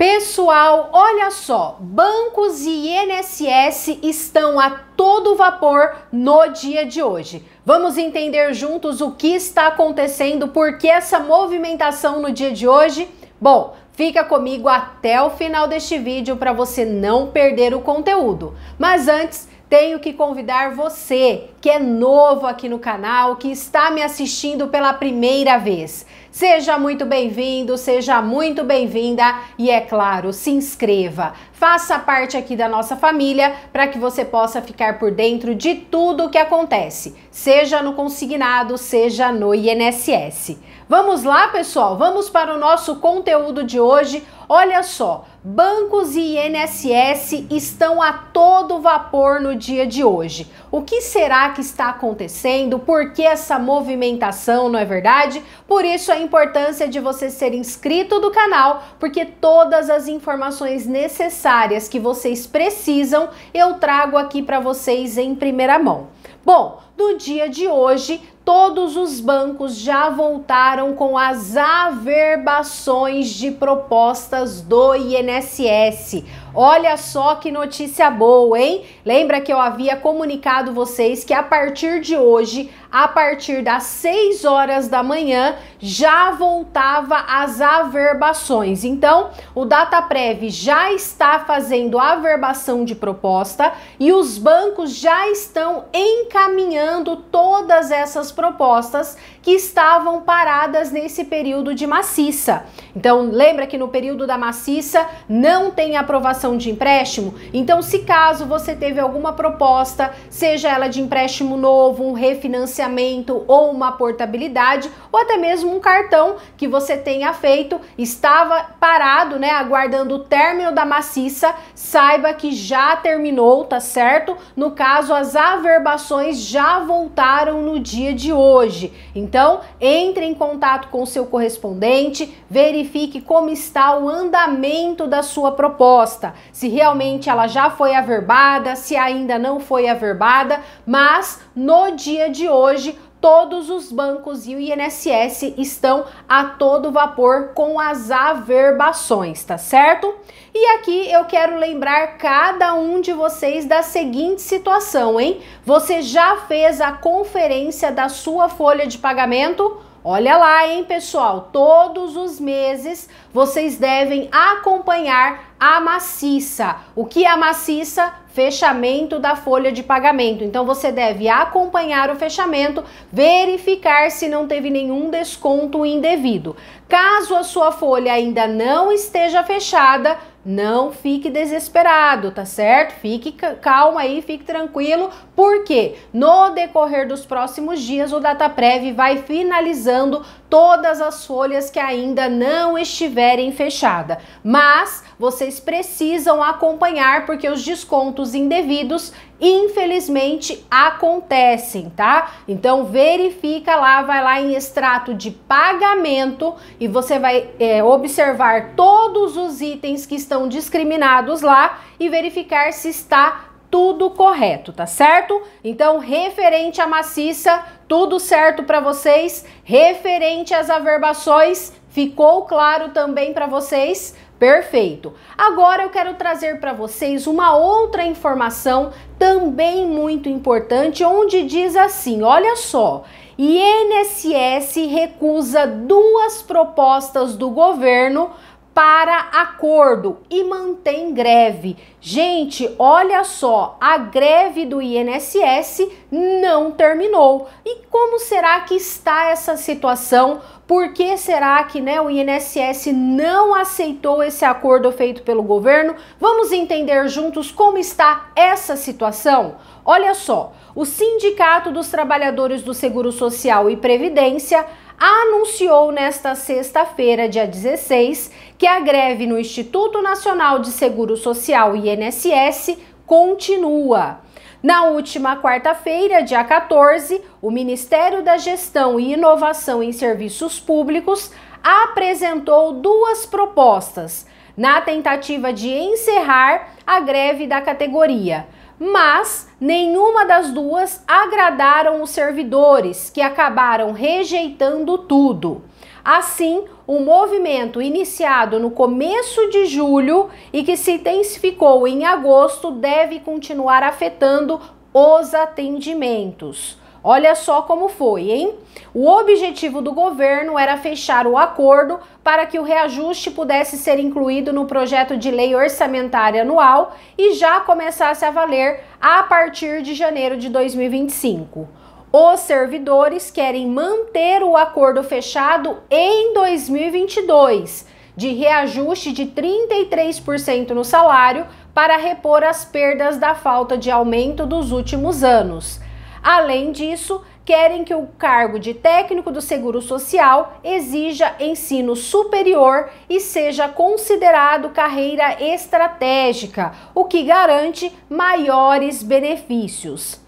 Pessoal, olha só, bancos e INSS estão a todo vapor no dia de hoje. Vamos entender juntos o que está acontecendo, por que essa movimentação no dia de hoje? Bom, fica comigo até o final deste vídeo para você não perder o conteúdo. Mas antes, tenho que convidar você que é novo aqui no canal, que está me assistindo pela primeira vez. Seja muito bem-vindo, seja muito bem-vinda e é claro, se inscreva. Faça parte aqui da nossa família para que você possa ficar por dentro de tudo o que acontece, seja no consignado, seja no INSS. Vamos lá, pessoal, vamos para o nosso conteúdo de hoje. Olha só, bancos e INSS estão a todo vapor no dia de hoje. O que será que está acontecendo? Por que essa movimentação, não é verdade? Por isso é importância de você ser inscrito do canal, porque todas as informações necessárias que vocês precisam eu trago aqui para vocês em primeira mão. Bom, no dia de hoje todos os bancos já voltaram com as averbações de propostas do INSS. Olha só que notícia boa, hein? Lembra que eu havia comunicado vocês que a partir de hoje, a partir das 6 horas da manhã, já voltava as averbações. Então, o Dataprev já está fazendo averbação de proposta e os bancos já estão encaminhando todas essas propostas propostas que estavam paradas nesse período de maciça. Então, lembra que no período da maciça não tem aprovação de empréstimo? Então, se caso você teve alguma proposta, seja ela de empréstimo novo, um refinanciamento ou uma portabilidade, ou até mesmo um cartão que você tenha feito, estava parado, né, aguardando o término da maciça, saiba que já terminou, tá certo? No caso, as averbações já voltaram no dia de hoje. Então, então, entre em contato com o seu correspondente, verifique como está o andamento da sua proposta, se realmente ela já foi averbada, se ainda não foi averbada, mas no dia de hoje todos os bancos e o INSS estão a todo vapor com as averbações, tá certo? E aqui eu quero lembrar cada um de vocês da seguinte situação, hein? Você já fez a conferência da sua folha de pagamento? Olha lá, hein, pessoal? Todos os meses vocês devem acompanhar a maciça. O que é a maciça? Fechamento da folha de pagamento. Então você deve acompanhar o fechamento, verificar se não teve nenhum desconto indevido. Caso a sua folha ainda não esteja fechada, não fique desesperado, tá certo? Fique calma aí, fique tranquilo, porque no decorrer dos próximos dias o DataPrev vai finalizando todas as folhas que ainda não estiverem fechadas. Mas vocês precisam acompanhar porque os descontos indevidos infelizmente acontecem, tá? Então verifica lá, vai lá em extrato de pagamento e você vai é, observar todos os itens que estão discriminados lá e verificar se está tudo correto, tá certo? Então, referente à maciça, tudo certo para vocês. Referente às averbações, ficou claro também para vocês? Perfeito. Agora eu quero trazer para vocês uma outra informação também muito importante, onde diz assim: olha só, INSS recusa duas propostas do governo para acordo e mantém greve. Gente, olha só, a greve do INSS não terminou. E como será que está essa situação? Por que será que né, o INSS não aceitou esse acordo feito pelo governo? Vamos entender juntos como está essa situação? Olha só, o Sindicato dos Trabalhadores do Seguro Social e Previdência anunciou nesta sexta-feira, dia 16, que a greve no Instituto Nacional de Seguro Social, INSS, continua. Na última quarta-feira, dia 14, o Ministério da Gestão e Inovação em Serviços Públicos apresentou duas propostas na tentativa de encerrar a greve da categoria mas nenhuma das duas agradaram os servidores, que acabaram rejeitando tudo. Assim, o movimento iniciado no começo de julho e que se intensificou em agosto deve continuar afetando os atendimentos. Olha só como foi, hein? O objetivo do governo era fechar o acordo para que o reajuste pudesse ser incluído no projeto de lei orçamentária anual e já começasse a valer a partir de janeiro de 2025. Os servidores querem manter o acordo fechado em 2022, de reajuste de 33% no salário para repor as perdas da falta de aumento dos últimos anos. Além disso, querem que o cargo de técnico do Seguro Social exija ensino superior e seja considerado carreira estratégica, o que garante maiores benefícios.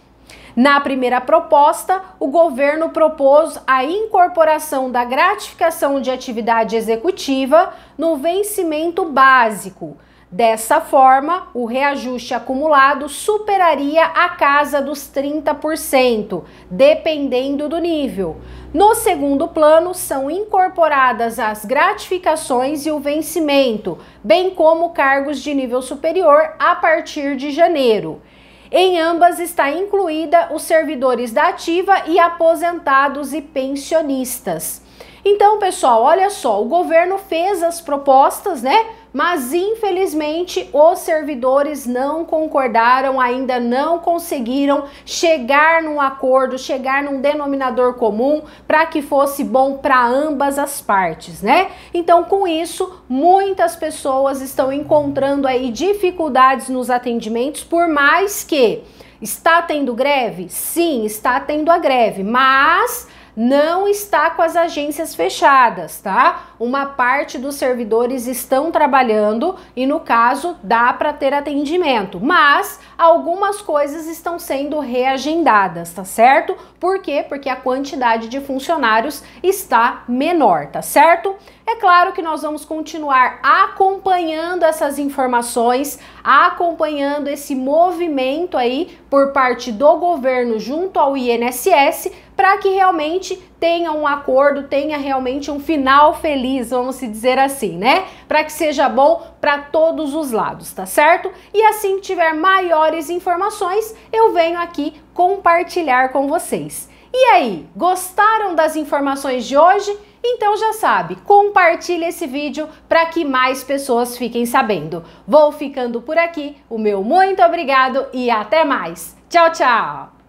Na primeira proposta, o governo propôs a incorporação da gratificação de atividade executiva no vencimento básico Dessa forma, o reajuste acumulado superaria a casa dos 30%, dependendo do nível. No segundo plano, são incorporadas as gratificações e o vencimento, bem como cargos de nível superior a partir de janeiro. Em ambas está incluída os servidores da ativa e aposentados e pensionistas. Então, pessoal, olha só, o governo fez as propostas, né? Mas infelizmente os servidores não concordaram, ainda não conseguiram chegar num acordo, chegar num denominador comum para que fosse bom para ambas as partes, né? Então, com isso, muitas pessoas estão encontrando aí dificuldades nos atendimentos, por mais que Está tendo greve? Sim, está tendo a greve, mas não está com as agências fechadas, tá? Uma parte dos servidores estão trabalhando e no caso dá para ter atendimento, mas algumas coisas estão sendo reagendadas, tá certo? Por quê? Porque a quantidade de funcionários está menor, tá certo? É claro que nós vamos continuar acompanhando essas informações, acompanhando esse movimento aí por parte do governo junto ao INSS para que realmente tenha um acordo, tenha realmente um final feliz, vamos se dizer assim, né? Para que seja bom para todos os lados, tá certo? E assim que tiver maiores informações, eu venho aqui compartilhar com vocês. E aí, gostaram das informações de hoje? Então já sabe, compartilhe esse vídeo para que mais pessoas fiquem sabendo. Vou ficando por aqui, o meu muito obrigado e até mais. Tchau, tchau!